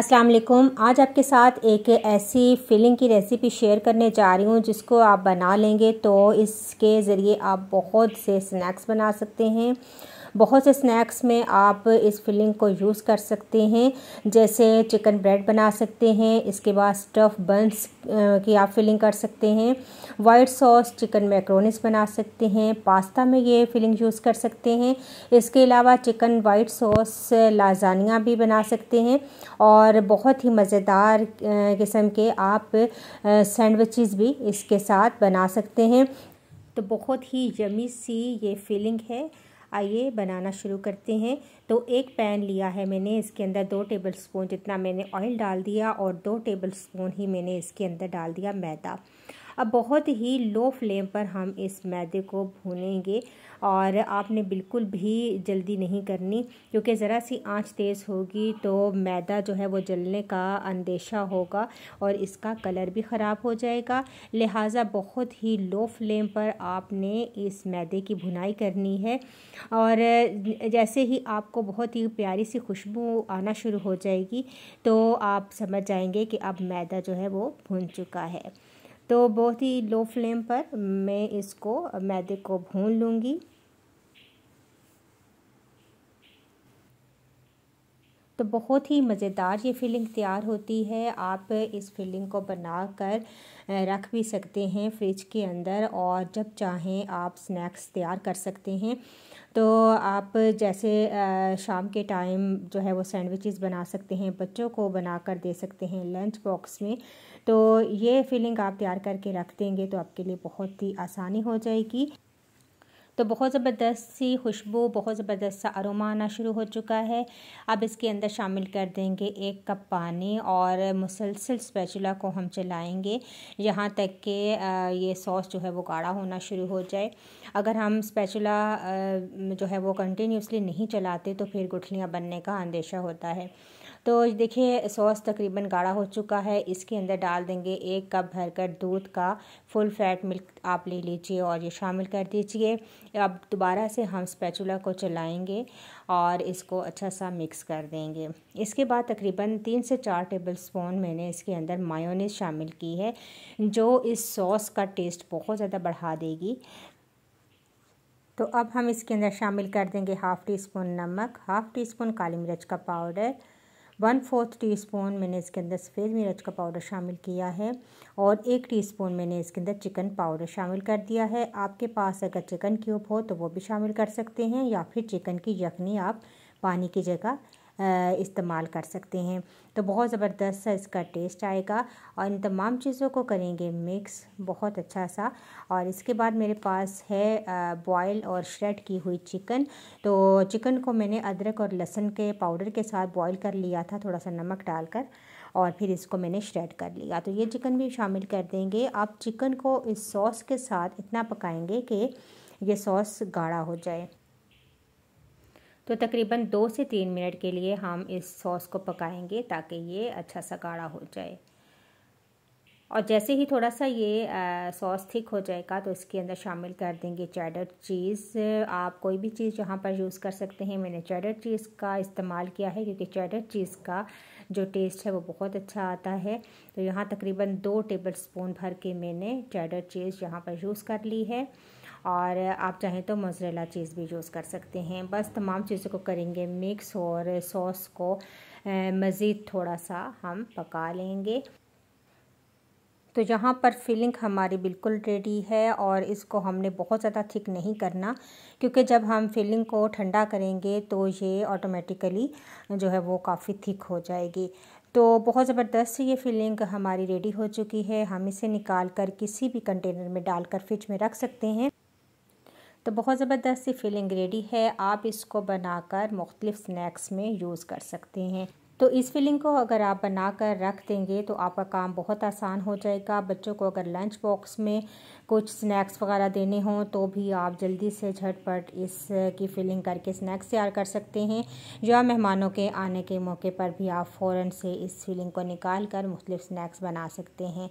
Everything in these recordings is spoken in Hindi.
अस्सलाम वालेकुम आज आपके साथ एक ऐसी फिलिंग की रेसिपी शेयर करने जा रही हूँ जिसको आप बना लेंगे तो इसके ज़रिए आप बहुत से स्नैक्स बना सकते हैं बहुत से स्नैक्स में आप इस फिलिंग को यूज़ कर सकते हैं जैसे चिकन ब्रेड बना सकते हैं इसके बाद स्टफ़ बंस की आप फिलिंग कर सकते हैं वाइट सॉस चिकन मैक्रोनिस बना सकते हैं पास्ता में ये फिलिंग यूज़ कर सकते हैं इसके अलावा चिकन वाइट सॉस लाजानिया भी बना सकते हैं और बहुत ही मज़ेदार किस्म के आप सैंडविचेस भी इसके साथ बना सकते हैं तो बहुत ही यमी सी ये फीलिंग है आइए बनाना शुरू करते हैं तो एक पैन लिया है मैंने इसके अंदर दो टेबल स्पून जितना मैंने ऑयल डाल दिया और दो टेबल स्पून ही मैंने इसके अंदर डाल दिया मैदा अब बहुत ही लो फ्लेम पर हम इस मैदे को भूनेंगे और आपने बिल्कुल भी जल्दी नहीं करनी क्योंकि ज़रा सी आंच तेज़ होगी तो मैदा जो है वो जलने का अंदेशा होगा और इसका कलर भी ख़राब हो जाएगा लिहाजा बहुत ही लो फ्लेम पर आपने इस मैदे की भुनाई करनी है और जैसे ही आपको बहुत ही प्यारी सी खुशबू आना शुरू हो जाएगी तो आप समझ जाएंगे कि अब मैदा जो है वो भुन चुका है तो बहुत ही लो फ्लेम पर मैं इसको मैदे को भून लूँगी तो बहुत ही मज़ेदार ये फिलिंग तैयार होती है आप इस फिलिंग को बना कर रख भी सकते हैं फ्रिज के अंदर और जब चाहें आप स्नैक्स तैयार कर सकते हैं तो आप जैसे शाम के टाइम जो है वो सैंडविचेस बना सकते हैं बच्चों को बना कर दे सकते हैं लंच बॉक्स में तो ये फिलिंग आप तैयार करके रख देंगे तो आपके लिए बहुत ही आसानी हो जाएगी तो बहुत ज़बरदस्त सी खुशबू बहुत ज़बरदस्त सा अरोमा आना शुरू हो चुका है अब इसके अंदर शामिल कर देंगे एक कप पानी और मुसलसल स्पैचुला को हम चलाएंगे यहाँ तक कि ये सॉस जो है वो गाढ़ा होना शुरू हो जाए अगर हम स्पैचुला जो है वो कंटिन्यूसली नहीं चलाते तो फिर गुठलियाँ बनने का अंदेशा होता है तो देखिए सॉस तकरीबन गाढ़ा हो चुका है इसके अंदर डाल देंगे एक कप भरकर दूध का फुल फैट मिल्क आप ले लीजिए और ये शामिल कर दीजिए अब दोबारा से हम स्पैचुला को चलाएंगे और इसको अच्छा सा मिक्स कर देंगे इसके बाद तकरीबन तीन से चार टेबल स्पून मैंने इसके अंदर मायोनीज शामिल की है जो इस सॉस का टेस्ट बहुत ज़्यादा बढ़ा देगी तो अब हम इसके अंदर शामिल कर देंगे हाफ़ टी स्पून नमक हाफ़ टी स्पून काली मिर्च का powder one fourth teaspoon मैंने इसके अंदर सफ़ेद मिर्च का पाउडर शामिल किया है और एक टी स्पून मैंने इसके अंदर चिकन पाउडर शामिल कर दिया है आपके पास अगर चिकन क्यूब हो तो वो भी शामिल कर सकते हैं या फिर चिकन की यखनी आप पानी की जगह इस्तेमाल कर सकते हैं तो बहुत ज़बरदस्त सा इसका टेस्ट आएगा और इन तमाम चीज़ों को करेंगे मिक्स बहुत अच्छा सा और इसके बाद मेरे पास है बॉयल और श्रेड की हुई चिकन तो चिकन को मैंने अदरक और लहसुन के पाउडर के साथ बॉयल कर लिया था थोड़ा सा नमक डालकर और फिर इसको मैंने श्रेड कर लिया तो ये चिकन भी शामिल कर देंगे आप चिकन को इस सॉस के साथ इतना पकाएंगे कि ये सॉस गाढ़ा हो जाए तो तकरीबन दो से तीन मिनट के लिए हम इस सॉस को पकाएंगे ताकि ये अच्छा सा गाढ़ा हो जाए और जैसे ही थोड़ा सा ये सॉस थिक हो जाएगा तो इसके अंदर शामिल कर देंगे चैडर चीज़ आप कोई भी चीज़ यहाँ पर यूज़ कर सकते हैं मैंने चैडर चीज़ का इस्तेमाल किया है क्योंकि चैडर चीज़ का जो टेस्ट है वो बहुत अच्छा आता है तो यहाँ तकरीबन दो टेबल स्पून भर के मैंने चैडर चीज़ यहाँ पर यूज़ कर ली है और आप चाहें तो मोजरेला चीज़ भी यूज़ कर सकते हैं बस तमाम चीज़ों को करेंगे मिक्स और सॉस को मज़ीद थोड़ा सा हम पका लेंगे तो यहाँ पर फिलिंग हमारी बिल्कुल रेडी है और इसको हमने बहुत ज़्यादा थिक नहीं करना क्योंकि जब हम फिलिंग को ठंडा करेंगे तो ये ऑटोमेटिकली जो है वो काफ़ी थिक हो जाएगी तो बहुत ज़बरदस्त ये फिलिंग हमारी रेडी हो चुकी है हम इसे निकाल कर किसी भी कंटेनर में डालकर फ्रिज में रख सकते हैं तो बहुत ज़बरदस्त सी फीलिंग रेडी है आप इसको बनाकर मुख्तलिफ स्नैक्स में यूज़ कर सकते हैं तो इस फिलिंग को अगर आप बना कर रख देंगे तो आपका काम बहुत आसान हो जाएगा बच्चों को अगर लंच बॉक्स में कुछ स्नैक्स वगैरह देने हों तो भी आप जल्दी से झटपट इस की फिलिंग करके स्नैक्स तैयार कर सकते हैं या मेहमानों के आने के मौके पर भी आप फ़ौर से इस फिलिंग को निकाल कर मुख्तलिफ स्नैक्स बना सकते हैं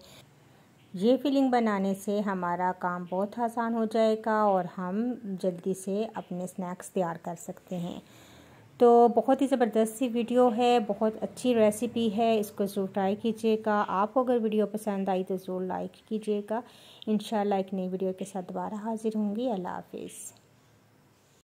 ये फिलिंग बनाने से हमारा काम बहुत आसान हो जाएगा और हम जल्दी से अपने स्नैक्स तैयार कर सकते हैं तो बहुत ही ज़बरदस्त सी वीडियो है बहुत अच्छी रेसिपी है इसको ज़रूर ट्राई कीजिएगा आपको अगर वीडियो पसंद आई तो ज़रूर लाइक कीजिएगा इन एक नई वीडियो के साथ दोबारा हाजिर होंगी अल्लाह हाफिज़